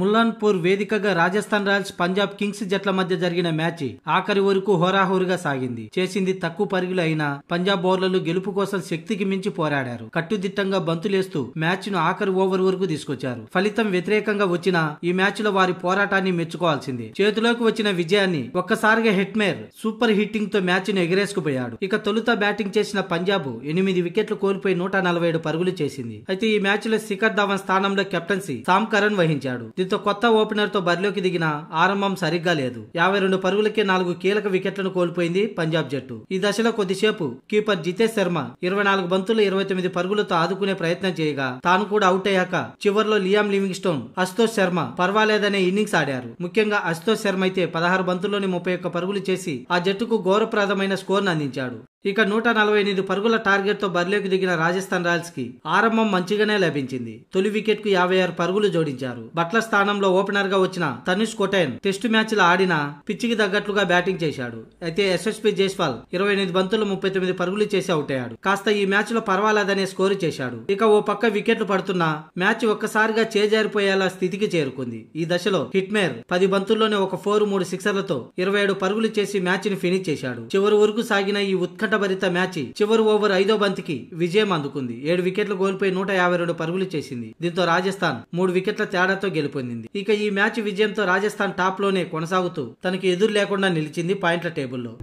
ముల్లాన్పూర్ వేదికగా Rajasthan Royals Punjab Kings జట్ల మధ్య జరిగిన మ్యాచ్ ఆఖరి వరకు హోరాహోరుగా సాగింది చేసింది తక్కువ పరుగులు అయినా పంజాబ్ బౌలర్లు గెలుపు కోసం శక్తికి మించి పోరాడారు కట్టుదిట్టంగా బంతులేస్తూ మ్యాచ్ ను ఆఖరి ఓవర్ వరకు తీసుకొచ్చారు ఫలితం వ్యతిరేకంగా వచ్చిన ఈ మ్యాచ్ లో వారి పోరాటాన్ని మెచ్చుకోవాల్సింది చేతిలోకి వచ్చిన విజయాన్ని ఒక్కసారిగా హిట్మేర్ సూపర్ హిట్టింగ్ తో మ్యాచ్ ను ఎగరేసుకుపోయాడు ఇక తొలుత బ్యాటింగ్ చేసిన పంజాబ్ ఎనిమిది వికెట్లు కోల్పోయి నూట నలభై ఏడు పరుగులు చేసింది అయితే ఈ మ్యాచ్ లో శిఖర్ ధవన్ స్థానంలో కెప్టెన్సీ సామ్ కరణ్ వహించాడు దీంతో కొత్త ఓపెనర్తో బరిలోకి దిగిన ఆరంభం సరిగ్గా లేదు యాభై రెండు పరుగులకే నాలుగు కీలక వికెట్లను కోల్పోయింది పంజాబ్ జట్టు ఈ దశలో కొద్దిసేపు కీపర్ జితేష్ శర్మ ఇరవై నాలుగు బంతులు ఇరవై తొమ్మిది పరుగులతో ఆదుకునే ప్రయత్నం చేయగా తాను కూడా అవుట్ అయ్యాక చివరిలో Liam Livingstone Ashutosh Sharma పర్వాలేదనే ఇన్నింగ్స్ ఆడారు ముఖ్యంగా అశుతోష్ శర్మ అయితే పదహారు బంతుల్లోని ముప్పై ఒక్క పరుగులు చేసి ఆ జట్టుకు గౌరవప్రదమైన స్కోర్ను అందించాడు ఇక నూట నలభై ఎనిమిది పరుగుల టార్గెట్ తో బరిలోకి దిగిన రాజస్థాన్ కి ఆరంభం మంచిగానే లభించింది తొలి వికెట్ కు యాభై ఆరు పరుగులు జోడించారు బట్ల స్థానంలో ఓపెనర్ గా వచ్చిన తనుష్ కొటైన్ టెస్టు లో ఆడిన పిచ్చికి తగ్గట్లుగా బ్యాటింగ్ చేశాడు అయితే ఎస్ఎస్పి జైస్వాల్ ఇరవై ఎనిమిది బంతులు ముప్పై తొమ్మిది పరుగులు చేసి అవుట్ అయ్యాడు కాస్త ఈ మ్యాచ్ లో పర్వాలేదనే స్కోరు చేశాడు ఇక ఓ పక్క వికెట్లు పడుతున్నా మ్యాచ్ ఒక్కసారిగా చేజారిపోయేలా స్థితికి చేరుకుంది ఈ దశలో హిట్మేర్ పది బంతుల్లోనే ఒక ఫోర్ మూడు సిక్సర్లతో ఇరవై ఏడు పరుగులు చేసి మ్యాచ్ ని ఫినిష్ చేశాడు చివరి వరకు సాగిన ఈ ఉత్కట ఆరాటభరిత మ్యాచ్ చివరి ఓవర్ ఐదో బంతికి విజయం అందుకుంది ఏడు వికెట్లు కోల్పోయి నూట యాభై రెండు పరుగులు చేసింది దీంతో రాజస్థాన్ మూడు వికెట్ల తేడాతో గెలుపొందింది ఇక ఈ మ్యాచ్ విజయంతో రాజస్థాన్ టాప్ లోనే కొనసాగుతూ తనకి ఎదురు లేకుండా నిలిచింది పాయింట్ల టేబుల్లో